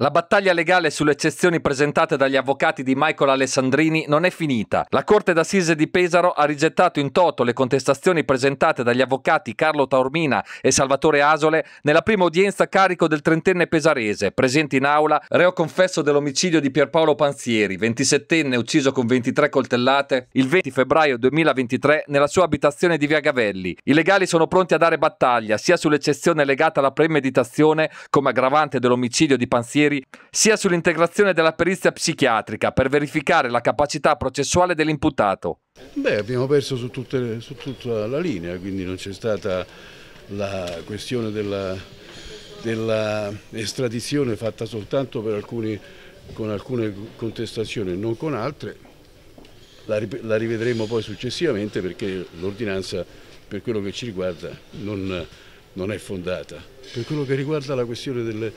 La battaglia legale sulle eccezioni presentate dagli avvocati di Michael Alessandrini non è finita. La Corte d'Assise di Pesaro ha rigettato in toto le contestazioni presentate dagli avvocati Carlo Taormina e Salvatore Asole nella prima udienza a carico del trentenne pesarese, presente in aula, reo confesso dell'omicidio di Pierpaolo Panzieri, 27enne ucciso con 23 coltellate il 20 febbraio 2023 nella sua abitazione di Via Gavelli. I legali sono pronti a dare battaglia sia sull'eccezione legata alla premeditazione come aggravante dell'omicidio di Panzieri pareri sia sull'integrazione della perizia psichiatrica per verificare la capacità processuale dell'imputato. Beh, abbiamo perso su, tutte, su, tutta la linea, quindi non c'è stata la questione della, della estradizione fatta soltanto alcuni, con alcune contestazioni e non con altre. La, la rivedremo poi successivamente perché l'ordinanza per quello che ci riguarda non non è fondata. Per quello che riguarda la questione delle,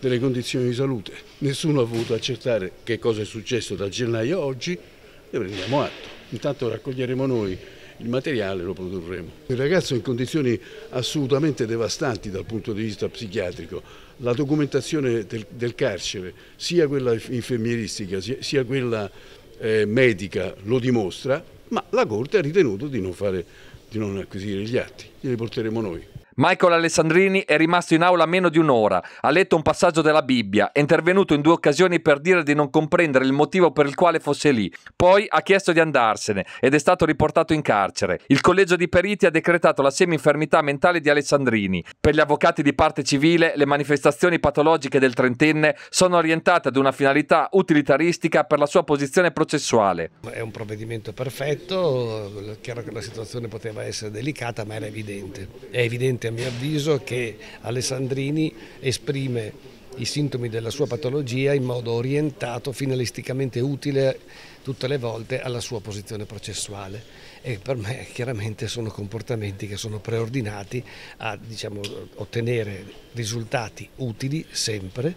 delle condizioni di salute. Nessuno ha voluto accertare che cosa è successo da gennaio a oggi, ne prendiamo atto. Intanto raccoglieremo noi il materiale lo produrremo. Il ragazzo è in condizioni assolutamente devastanti dal punto di vista psichiatrico. La documentazione del, del carcere, sia quella infermieristica sia, sia quella eh, medica, lo dimostra, ma la Corte ha ritenuto di non, fare, di non acquisire gli atti, li porteremo noi. Michael Alessandrini è rimasto in aula meno di un'ora, ha letto un passaggio della Bibbia, è intervenuto in due occasioni per dire di non comprendere il motivo per il quale fosse lì, poi ha chiesto di andarsene ed è stato riportato in carcere. Il collegio di periti ha decretato la semi-infermità mentale di Alessandrini. Per gli avvocati di parte civile, le manifestazioni patologiche del trentenne sono orientate ad una finalità utilitaristica per la sua posizione processuale. È un provvedimento perfetto, chiaro che la situazione poteva essere delicata, ma era evidente. È evidente a mio avviso che Alessandrini esprime i sintomi della sua patologia in modo orientato, finalisticamente utile tutte le volte alla sua posizione processuale e per me chiaramente sono comportamenti che sono preordinati a diciamo, ottenere risultati utili sempre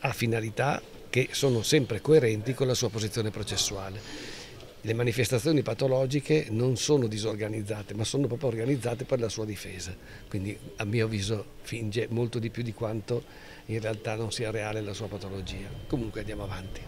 a finalità che sono sempre coerenti con la sua posizione processuale le manifestazioni patologiche non sono disorganizzate, ma sono proprio organizzate per la sua difesa. Quindi a mio avviso finge molto di più di quanto in realtà non sia reale la sua patologia. Comunque andiamo avanti.